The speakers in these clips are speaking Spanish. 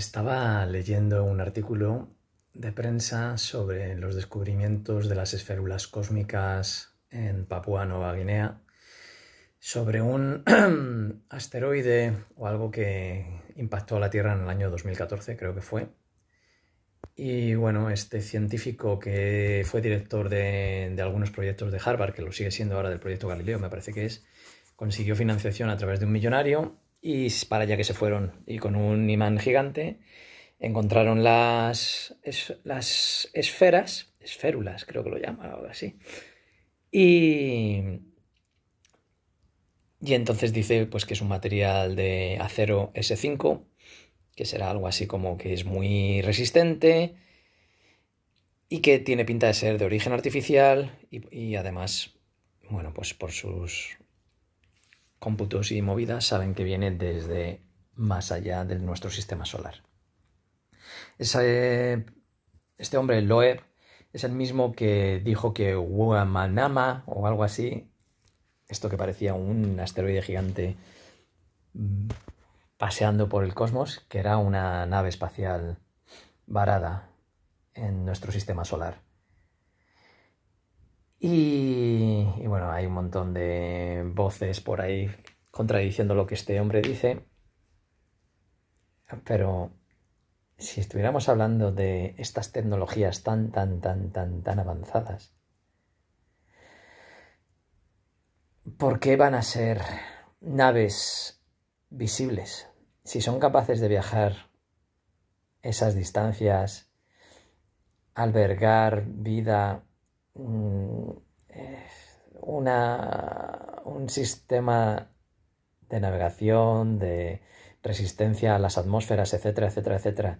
Estaba leyendo un artículo de prensa sobre los descubrimientos de las esférulas cósmicas en Papúa Nueva Guinea, sobre un asteroide o algo que impactó a la Tierra en el año 2014, creo que fue. Y bueno, este científico que fue director de, de algunos proyectos de Harvard, que lo sigue siendo ahora del proyecto Galileo, me parece que es, consiguió financiación a través de un millonario y para allá que se fueron. Y con un imán gigante encontraron las, las esferas, esférulas creo que lo llaman ahora sí. Y, entonces dice pues, que es un material de acero S5, que será algo así como que es muy resistente y que tiene pinta de ser de origen artificial y, y además, bueno, pues por sus cómputos y movidas saben que viene desde más allá de nuestro sistema solar. Eh, este hombre, Loeb, es el mismo que dijo que Guamanama o algo así, esto que parecía un asteroide gigante mm, paseando por el cosmos, que era una nave espacial varada en nuestro sistema solar. Y, bueno, hay un montón de voces por ahí contradiciendo lo que este hombre dice. Pero si estuviéramos hablando de estas tecnologías tan, tan, tan, tan, tan avanzadas, ¿por qué van a ser naves visibles? Si son capaces de viajar esas distancias, albergar vida Mm, eh, un sistema de navegación, de resistencia a las atmósferas, etcétera, etcétera, etcétera,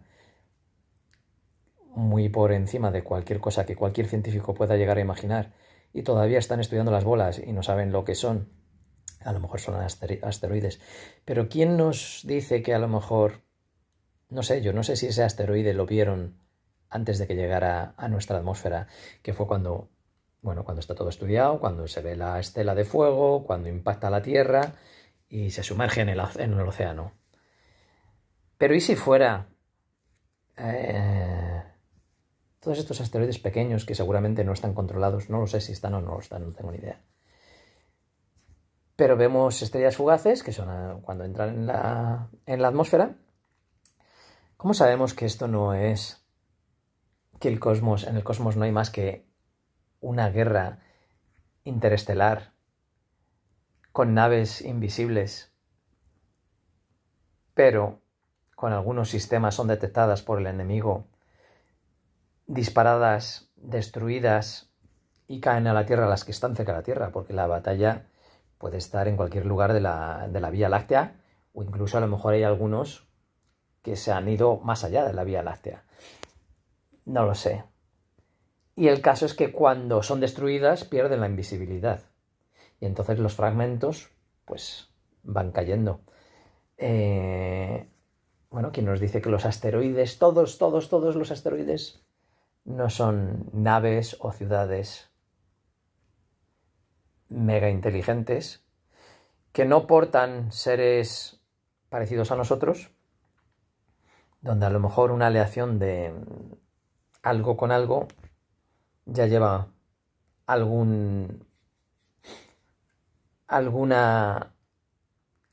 muy por encima de cualquier cosa que cualquier científico pueda llegar a imaginar, y todavía están estudiando las bolas y no saben lo que son, a lo mejor son asteroides, pero ¿quién nos dice que a lo mejor, no sé, yo no sé si ese asteroide lo vieron antes de que llegara a nuestra atmósfera, que fue cuando, bueno, cuando está todo estudiado, cuando se ve la estela de fuego, cuando impacta la Tierra y se sumerge en el, océano. Pero ¿y si fuera eh, todos estos asteroides pequeños que seguramente no están controlados? No lo sé si están o no están, no tengo ni idea. Pero vemos estrellas fugaces, que son ah, cuando entran en la, en la atmósfera. ¿Cómo sabemos que esto no es que el cosmos, en el cosmos no hay más que una guerra interestelar con naves invisibles, pero con algunos sistemas son detectadas por el enemigo, disparadas, destruidas y caen a la Tierra las que están cerca de la Tierra, porque la batalla puede estar en cualquier lugar de la, de la Vía Láctea o incluso a lo mejor hay algunos que se han ido más allá de la Vía Láctea. No lo sé. Y el caso es que cuando son destruidas pierden la invisibilidad. Y entonces los fragmentos, pues, van cayendo. Eh, bueno, quien nos dice que los asteroides, todos, todos, todos los asteroides, no son naves o ciudades mega inteligentes, que no portan seres parecidos a nosotros, donde a lo mejor una aleación de algo con algo ya lleva algún alguna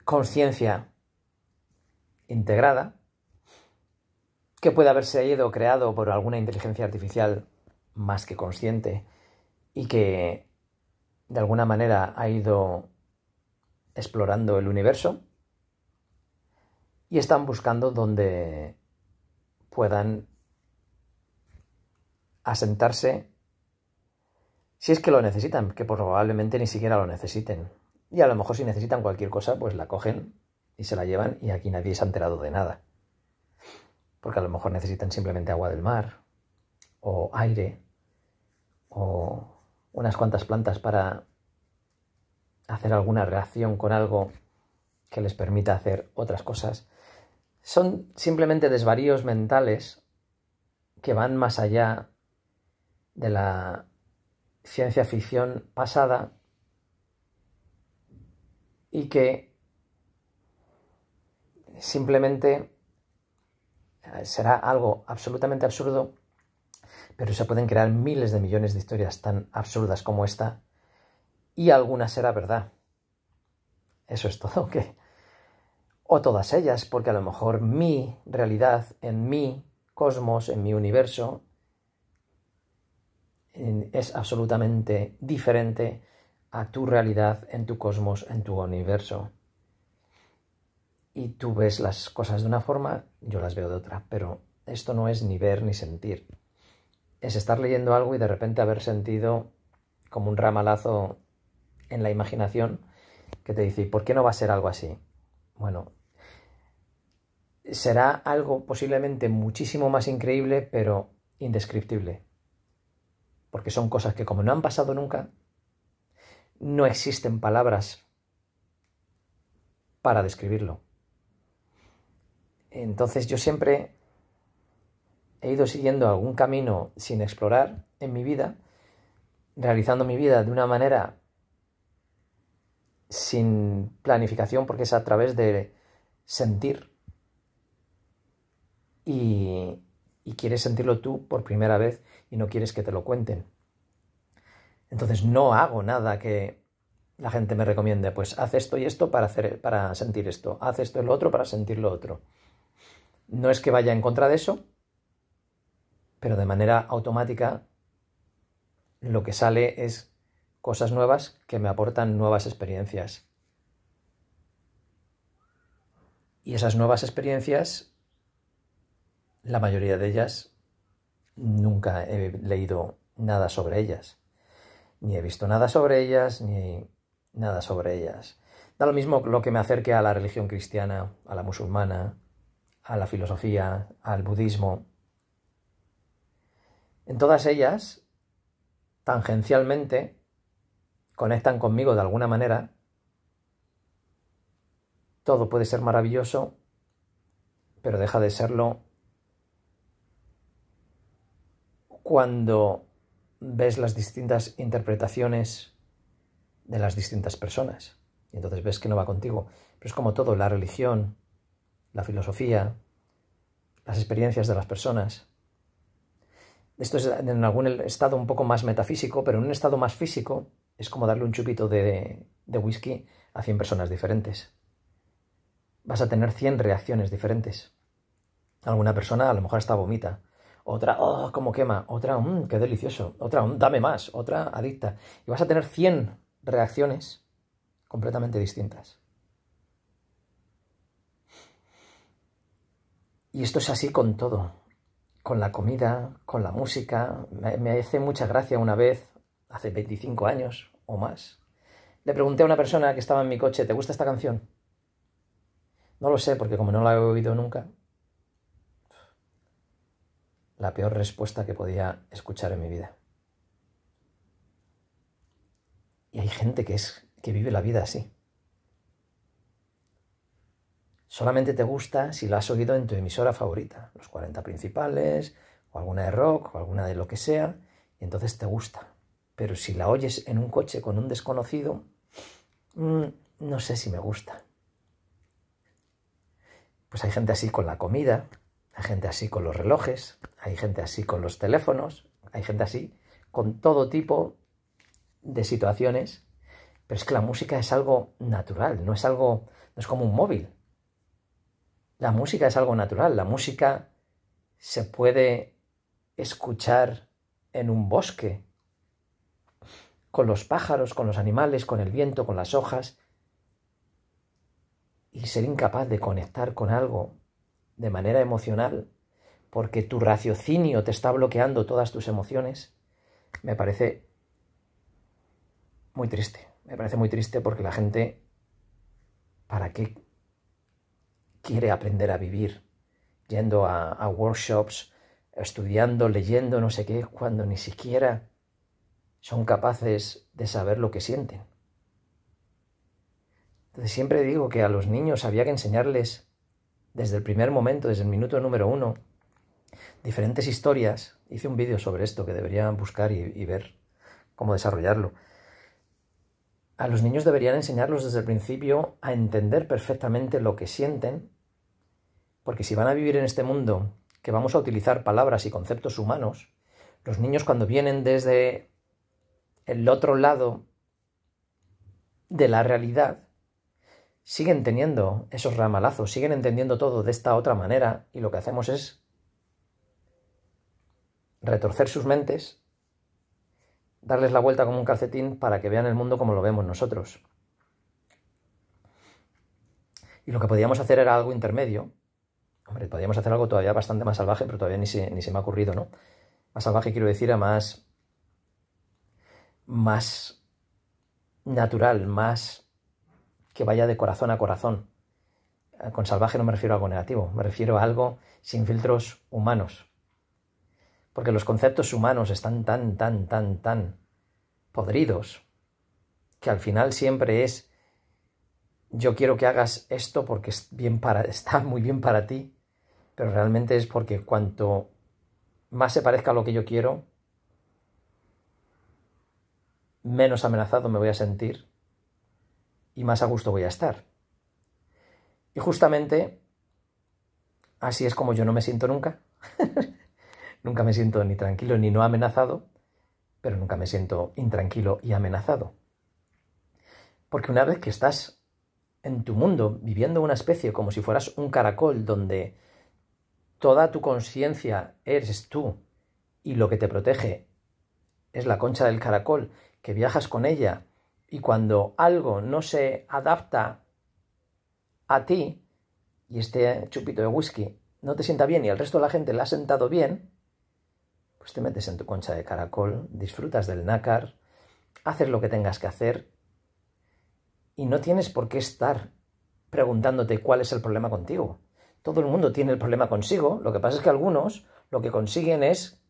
conciencia integrada que puede haberse ido creado por alguna inteligencia artificial más que consciente y que de alguna manera ha ido explorando el universo y están buscando donde puedan a sentarse si es que lo necesitan, que probablemente ni siquiera lo necesiten. Y a lo mejor si necesitan cualquier cosa, pues la cogen y se la llevan y aquí nadie se ha enterado de nada. Porque a lo mejor necesitan simplemente agua del mar, o aire, o unas cuantas plantas para hacer alguna reacción con algo que les permita hacer otras cosas. Son simplemente desvaríos mentales que van más allá de la ciencia ficción pasada y que simplemente eh, será algo absolutamente absurdo, pero se pueden crear miles de millones de historias tan absurdas como esta y alguna será verdad. Eso es todo, o todas ellas, porque a lo mejor mi realidad, en mi cosmos, en mi universo, es absolutamente diferente a tu realidad, en tu cosmos, en tu universo. Y tú ves las cosas de una forma, yo las veo de otra, pero esto no es ni ver ni sentir. Es estar leyendo algo y de repente haber sentido como un ramalazo en la imaginación que te dice, por qué no va a ser algo así? Bueno, será algo posiblemente muchísimo más increíble, pero indescriptible porque son cosas que como no han pasado nunca, no existen palabras para describirlo. Entonces yo siempre he ido siguiendo algún camino sin explorar en mi vida, realizando mi vida de una manera sin planificación, porque es a través de sentir. Y, y quieres sentirlo tú por primera vez y no quieres que te lo cuenten. Entonces no hago nada que la gente me recomiende, pues haz esto y esto para, hacer, para sentir esto, haz esto y lo otro para sentir lo otro. No es que vaya en contra de eso, pero de manera automática lo que sale es cosas nuevas que me aportan nuevas experiencias. Y esas nuevas experiencias la mayoría de ellas nunca he leído nada sobre ellas, ni he visto nada sobre ellas, ni nada sobre ellas. Da lo mismo lo que me acerque a la religión cristiana, a la musulmana, a la filosofía, al budismo. En todas ellas, tangencialmente, conectan conmigo de alguna manera. Todo puede ser maravilloso, pero deja de serlo cuando ves las distintas interpretaciones de las distintas personas. Y entonces ves que no va contigo. Pero es como todo, la religión, la filosofía, las experiencias de las personas. Esto es en algún estado un poco más metafísico, pero en un estado más físico es como darle un chupito de, whisky a 100 personas diferentes. Vas a tener 100 reacciones diferentes. Alguna persona a lo mejor está vomita, otra, oh, cómo quema, otra, mmm, qué delicioso, otra, mm, dame más, otra, adicta. Y vas a tener 100 reacciones completamente distintas. Y esto es así con todo, con la comida, con la música. me hace mucha gracia una vez, hace 25 años o más, le pregunté a una persona que estaba en mi coche, ¿te gusta esta canción? No lo sé, porque como no la he oído nunca, la peor respuesta que podía escuchar en mi vida. Y hay gente que, es, que vive la vida así. Solamente te gusta si la has oído en tu emisora favorita, los 40 principales, o alguna de rock, o alguna de lo que sea, y entonces te gusta. Pero si la oyes en un coche con un desconocido, mm, no sé si me gusta. Pues hay gente así con la comida, hay gente así con los relojes, hay gente así con los teléfonos, hay gente así con todo tipo de situaciones. Pero es que la música es algo natural, no es algo, no es como un móvil. La música es algo natural, la música se puede escuchar en un bosque, con los pájaros, con los animales, con el viento, con las hojas, y ser incapaz de conectar con algo de manera emocional, porque tu raciocinio te está bloqueando todas tus emociones, me parece muy triste. Me parece muy triste porque la gente, ¿para qué quiere aprender a vivir? Yendo a, workshops, estudiando, leyendo, no sé qué, cuando ni siquiera son capaces de saber lo que sienten. Entonces siempre digo que a los niños había que enseñarles desde el primer momento, desde el minuto número uno, diferentes historias. Hice un vídeo sobre esto que deberían buscar y, y, ver cómo desarrollarlo. A los niños deberían enseñarlos desde el principio a entender perfectamente lo que sienten, porque si van a vivir en este mundo que vamos a utilizar palabras y conceptos humanos, los niños cuando vienen desde el otro lado de la realidad, siguen teniendo esos ramalazos, siguen entendiendo todo de esta otra manera y lo que hacemos es retorcer sus mentes, darles la vuelta como un calcetín para que vean el mundo como lo vemos nosotros. Y lo que podíamos hacer era algo intermedio. Hombre, podíamos hacer algo todavía bastante más salvaje, pero todavía ni se, ni se me ha ocurrido, ¿no? Más salvaje quiero decir a más, más natural, más que vaya de corazón a corazón. Eh, con salvaje no me refiero a algo negativo, me refiero a algo sin filtros humanos. Porque los conceptos humanos están tan, tan, tan, tan podridos, que al final siempre es, yo quiero que hagas esto porque bien para, está muy bien para ti, pero realmente es porque cuanto más se parezca a lo que yo quiero, menos amenazado me voy a sentir y más a gusto voy a estar. Y justamente así es como yo no me siento nunca. nunca me siento ni tranquilo ni no amenazado, pero nunca me siento intranquilo y amenazado. Porque una vez que estás en tu mundo viviendo una especie como si fueras un caracol donde toda tu conciencia eres tú y lo que te protege es la concha del caracol que viajas con ella y cuando algo no se adapta a ti, y este chupito de whisky no te sienta bien y al resto de la gente le ha sentado bien, pues te metes en tu concha de caracol, disfrutas del nácar, haces lo que tengas que hacer y no tienes por qué estar preguntándote cuál es el problema contigo. Todo el mundo tiene el problema consigo, lo que pasa es que algunos lo que consiguen es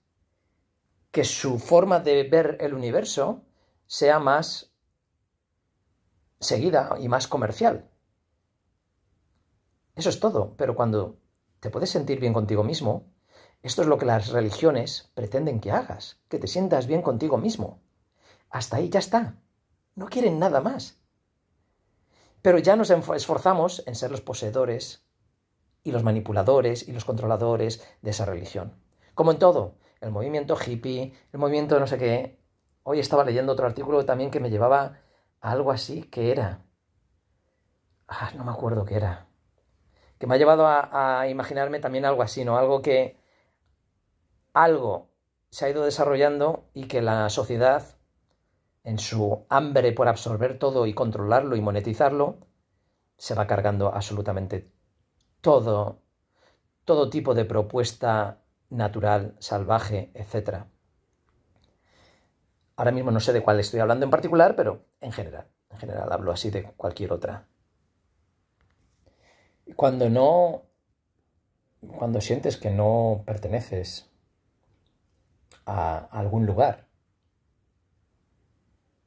que su forma de ver el universo sea más seguida y más comercial. Eso es todo, pero cuando te puedes sentir bien contigo mismo, esto es lo que las religiones pretenden que hagas, que te sientas bien contigo mismo. Hasta ahí ya está. No quieren nada más. Pero ya nos esforzamos en ser los poseedores y los manipuladores y los controladores de esa religión. Como en todo, el movimiento hippie, el movimiento no sé qué. Hoy estaba leyendo otro artículo también que me llevaba algo así que era. Ah, no me acuerdo qué era. Que me ha llevado a, imaginarme también algo así, ¿no? Algo que. Algo se ha ido desarrollando y que la sociedad, en su hambre por absorber todo y controlarlo y monetizarlo, se va cargando absolutamente todo, todo tipo de propuesta natural, salvaje, etcétera. Ahora mismo no sé de cuál estoy hablando en particular, pero en general, en general hablo así de cualquier otra. Cuando no, cuando sientes que no perteneces a algún lugar,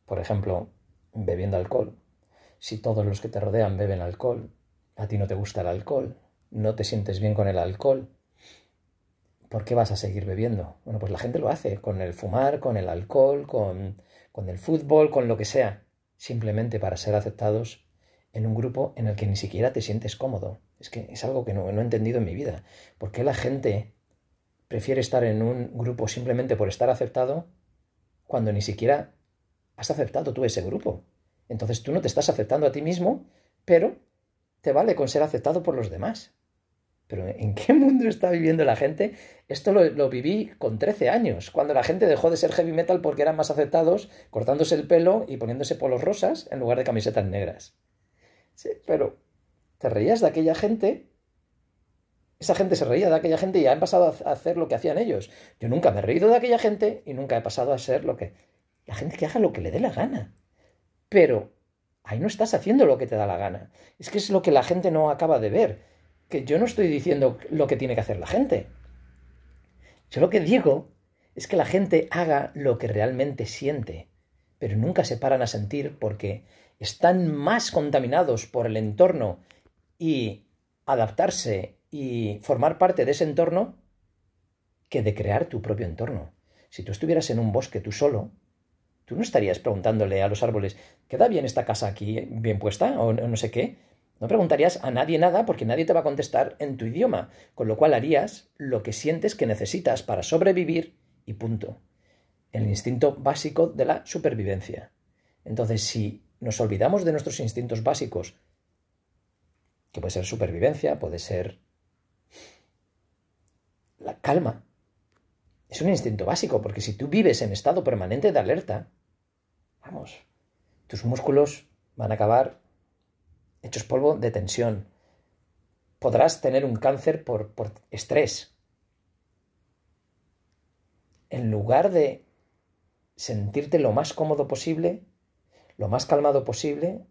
por ejemplo, bebiendo alcohol, si todos los que te rodean beben alcohol, a ti no te gusta el alcohol, no te sientes bien con el alcohol, ¿por qué vas a seguir bebiendo? Bueno, pues la gente lo hace, con el fumar, con el alcohol, con, el fútbol, con lo que sea, simplemente para ser aceptados en un grupo en el que ni siquiera te sientes cómodo. Es que es algo que no, no he entendido en mi vida. ¿Por qué la gente prefiere estar en un grupo simplemente por estar aceptado cuando ni siquiera has aceptado tú ese grupo? Entonces tú no te estás aceptando a ti mismo, pero te vale con ser aceptado por los demás. Pero ¿en qué mundo está viviendo la gente? Esto lo, viví con 13 años, cuando la gente dejó de ser heavy metal porque eran más aceptados cortándose el pelo y poniéndose polos rosas en lugar de camisetas negras. Sí, pero te reías de aquella gente. Esa gente se reía de aquella gente y han pasado a hacer lo que hacían ellos. Yo nunca me he reído de aquella gente y nunca he pasado a ser lo que... La gente que haga lo que le dé la gana. Pero ahí no estás haciendo lo que te da la gana. Es que es lo que la gente no acaba de ver que yo no estoy diciendo lo que tiene que hacer la gente. Yo lo que digo es que la gente haga lo que realmente siente, pero nunca se paran a sentir porque están más contaminados por el entorno y adaptarse y formar parte de ese entorno que de crear tu propio entorno. Si tú estuvieras en un bosque tú solo, tú no estarías preguntándole a los árboles, ¿queda bien esta casa aquí bien puesta? o no sé qué no preguntarías a nadie nada porque nadie te va a contestar en tu idioma, con lo cual harías lo que sientes que necesitas para sobrevivir y punto. El instinto básico de la supervivencia. Entonces, si nos olvidamos de nuestros instintos básicos, que puede ser supervivencia, puede ser la calma, es un instinto básico, porque si tú vives en estado permanente de alerta, vamos, tus músculos van a acabar hechos polvo de tensión. Podrás tener un cáncer por, por estrés. En lugar de sentirte lo más cómodo posible, lo más calmado posible,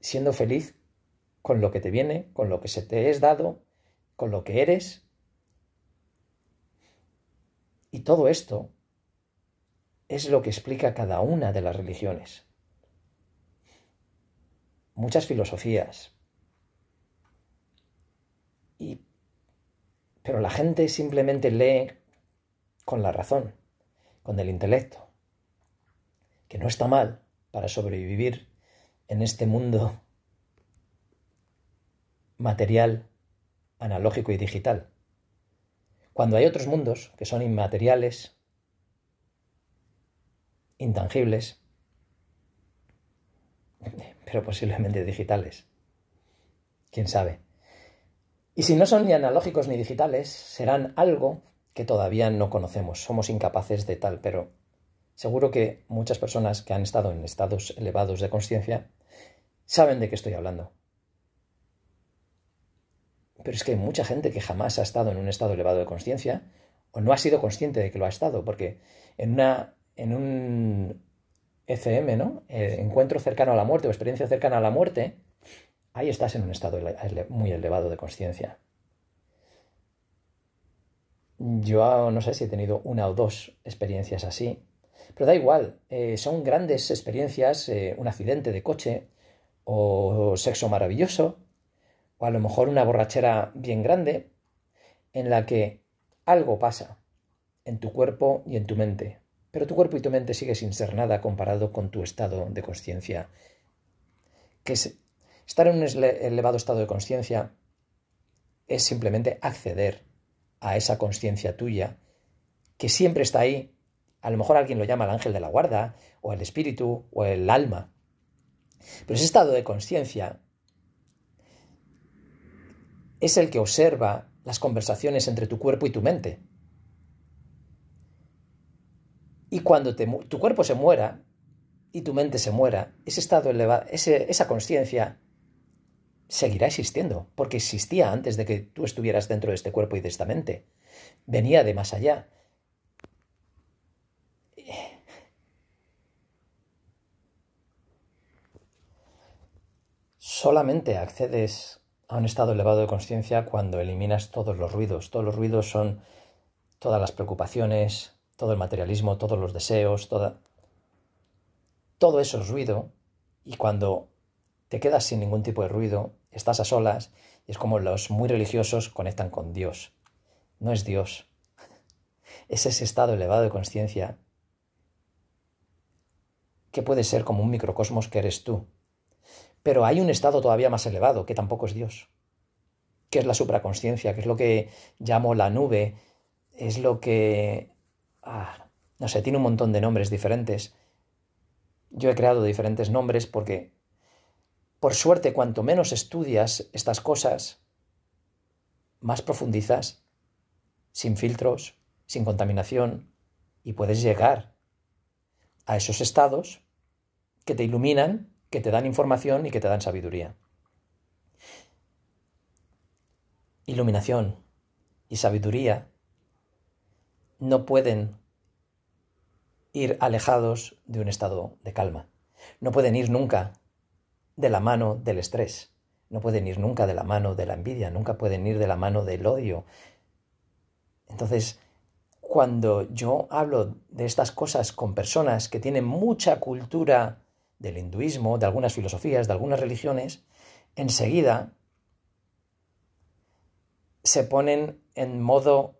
siendo feliz con lo que te viene, con lo que se te es dado, con lo que eres. Y todo esto es lo que explica cada una de las religiones muchas filosofías. Y, pero la gente simplemente lee con la razón, con el intelecto, que no está mal para sobrevivir en este mundo material, analógico y digital. Cuando hay otros mundos que son inmateriales, intangibles, pero posiblemente digitales. ¿Quién sabe? Y si no son ni analógicos ni digitales, serán algo que todavía no conocemos, somos incapaces de tal, pero seguro que muchas personas que han estado en estados elevados de conciencia saben de qué estoy hablando. Pero es que hay mucha gente que jamás ha estado en un estado elevado de conciencia o no ha sido consciente de que lo ha estado, porque en, una, en un FM, ¿no? Eh, encuentro cercano a la muerte o experiencia cercana a la muerte, ahí estás en un estado muy elevado de conciencia. Yo no sé si he tenido una o dos experiencias así, pero da igual, eh, son grandes experiencias, eh, un accidente de coche o sexo maravilloso, o a lo mejor una borrachera bien grande, en la que algo pasa en tu cuerpo y en tu mente, pero tu cuerpo y tu mente sigue sin ser nada comparado con tu estado de conciencia. Que estar en un elevado estado de conciencia es simplemente acceder a esa conciencia tuya que siempre está ahí. A lo mejor alguien lo llama el ángel de la guarda, o el espíritu, o el alma. Pero ese estado de conciencia es el que observa las conversaciones entre tu cuerpo y tu mente. Y cuando tu cuerpo se muera y tu mente se muera, ese estado elevado, esa conciencia seguirá existiendo, porque existía antes de que tú estuvieras dentro de este cuerpo y de esta mente. Venía de más allá. Solamente accedes a un estado elevado de conciencia cuando eliminas todos los ruidos. Todos los ruidos son todas las preocupaciones, todo el materialismo, todos los deseos, toda, todo eso es ruido y cuando te quedas sin ningún tipo de ruido, estás a solas y es como los muy religiosos conectan con Dios. No es Dios. Es ese estado elevado de conciencia que puede ser como un microcosmos que eres tú. Pero hay un estado todavía más elevado que tampoco es Dios, que es la supraconsciencia, que es lo que llamo la nube, es lo que Ah, no sé, tiene un montón de nombres diferentes. Yo he creado diferentes nombres porque, por suerte, cuanto menos estudias estas cosas, más profundizas, sin filtros, sin contaminación, y puedes llegar a esos estados que te iluminan, que te dan información y que te dan sabiduría. Iluminación y sabiduría no pueden ir alejados de un estado de calma. No pueden ir nunca de la mano del estrés, no pueden ir nunca de la mano de la envidia, nunca pueden ir de la mano del odio. Entonces, cuando yo hablo de estas cosas con personas que tienen mucha cultura del hinduismo, de algunas filosofías, de algunas religiones, enseguida se ponen en modo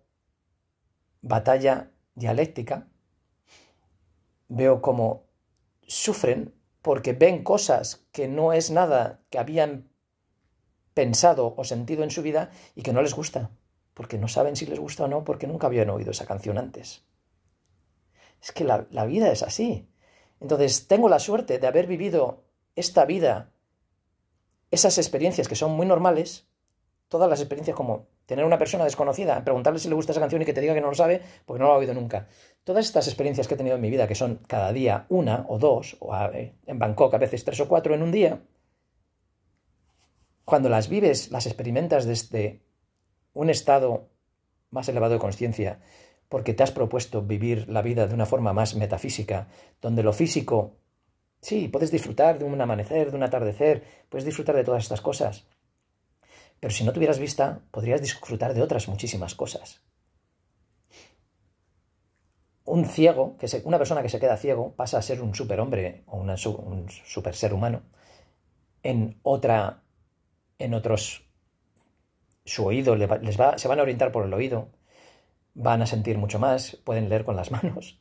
batalla dialéctica veo cómo sufren porque ven cosas que no es nada que habían pensado o sentido en su vida y que no les gusta, porque no saben si les gusta o no, porque nunca habían oído esa canción antes. Es que la, la vida es así. Entonces, tengo la suerte de haber vivido esta vida, esas experiencias que son muy normales, todas las experiencias como tener una persona desconocida, preguntarle si le gusta esa canción y que te diga que no lo sabe, porque no lo ha oído nunca. Todas estas experiencias que he tenido en mi vida, que son cada día una o dos, o en Bangkok a veces tres o cuatro en un día, cuando las vives, las experimentas desde un estado más elevado de conciencia, porque te has propuesto vivir la vida de una forma más metafísica, donde lo físico, sí, puedes disfrutar de un amanecer, de un atardecer, puedes disfrutar de todas estas cosas, pero si no tuvieras vista, podrías disfrutar de otras muchísimas cosas. Un ciego, que una persona que se queda ciego, pasa a ser un superhombre o un super ser humano en otra, en otros, su oído les va, se van a orientar por el oído, van a sentir mucho más, pueden leer con las manos,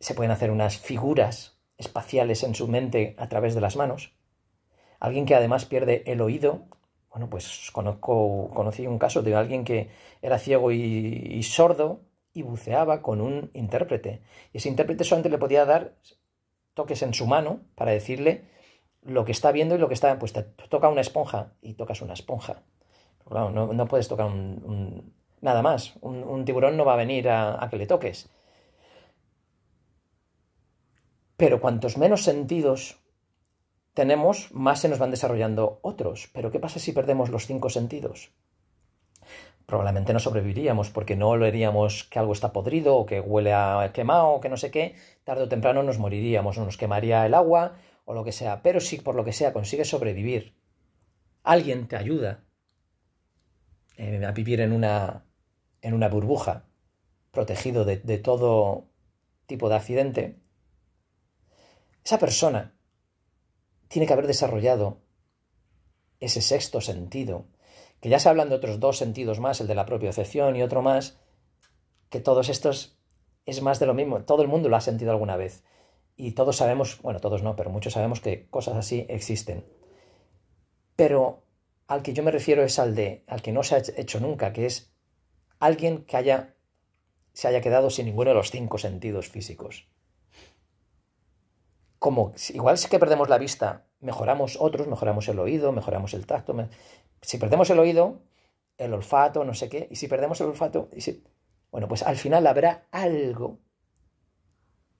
se pueden hacer unas figuras espaciales en su mente a través de las manos. Alguien que además pierde el oído bueno, pues conozco, conocí un caso de alguien que era ciego y, sordo y buceaba con un intérprete. Y ese intérprete solamente le podía dar toques en su mano para decirle lo que está viendo y lo que está... Pues toca una esponja y tocas una esponja. claro, no, puedes tocar nada más. Un, tiburón no va a venir a que le toques. Pero cuantos menos sentidos tenemos, más se nos van desarrollando otros. Pero ¿qué pasa si perdemos los cinco sentidos? Probablemente no sobreviviríamos porque no oleríamos que algo está podrido o que huele a quemado o que no sé qué. Tarde o temprano nos moriríamos o nos quemaría el agua o lo que sea. Pero si por lo que sea consigues sobrevivir, alguien te ayuda eh, a vivir en una, en una burbuja, protegido de, de todo tipo de accidente, esa persona tiene que haber desarrollado ese sexto sentido, que ya se hablan de otros dos sentidos más, el de la propia propiocepción y otro más, que todos estos es más de lo mismo, todo el mundo lo ha sentido alguna vez. Y todos sabemos, bueno, todos no, pero muchos sabemos que cosas así existen. Pero al que yo me refiero es al de, al que no se ha hecho nunca, que es alguien que haya, se haya quedado sin ninguno de los cinco sentidos físicos como igual si que perdemos la vista, mejoramos otros, mejoramos el oído, mejoramos el tacto. Si perdemos el oído, el olfato, no sé qué, y si perdemos el olfato, bueno, pues al final habrá algo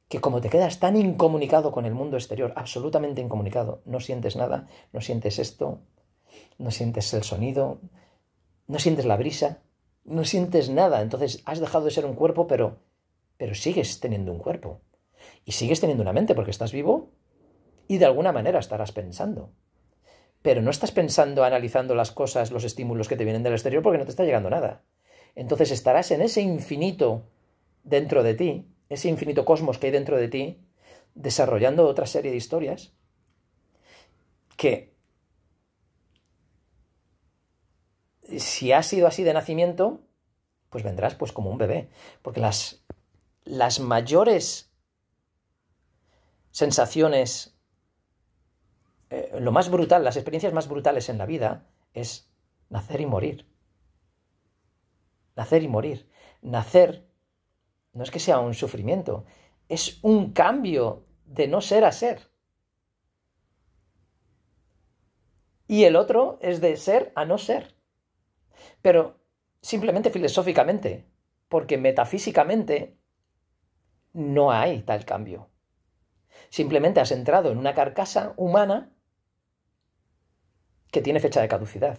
que como te quedas tan incomunicado con el mundo exterior, absolutamente incomunicado, no sientes nada, no sientes esto, no sientes el sonido, no sientes la brisa, no sientes nada, entonces has dejado de ser un cuerpo, pero pero sigues teniendo un cuerpo. Y sigues teniendo una mente porque estás vivo y de alguna manera estarás pensando. Pero no estás pensando, analizando las cosas, los estímulos que te vienen del exterior porque no te está llegando nada. Entonces estarás en ese infinito dentro de ti, ese infinito cosmos que hay dentro de ti, desarrollando otra serie de historias que si ha sido así de nacimiento, pues vendrás pues como un bebé, porque las, las mayores sensaciones, eh, lo más brutal, las experiencias más brutales en la vida es nacer y morir. Nacer y morir. Nacer no es que sea un sufrimiento, es un cambio de no ser a ser. Y el otro es de ser a no ser. Pero simplemente filosóficamente, porque metafísicamente no hay tal cambio. Simplemente has entrado en una carcasa humana que tiene fecha de caducidad.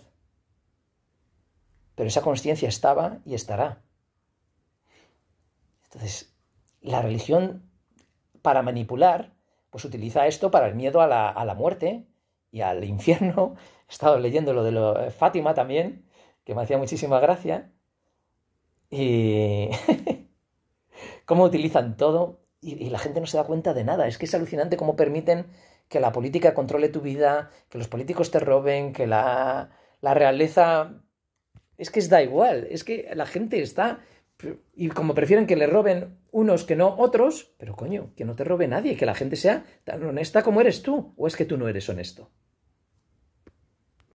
Pero esa conciencia estaba y estará. Entonces, la religión para manipular, pues utiliza esto para el miedo a la, muerte y al infierno. He estado leyendo lo de eh, Fátima también, que me hacía muchísima gracia. Y cómo utilizan todo y, la gente no se da cuenta de nada. Es que es alucinante cómo permiten que la política controle tu vida, que los políticos te roben, que la, la realeza... Es que es da igual, es que la gente está... Y como prefieren que le roben unos que no otros, pero coño, que no te robe nadie, que la gente sea tan honesta como eres tú, o es que tú no eres honesto.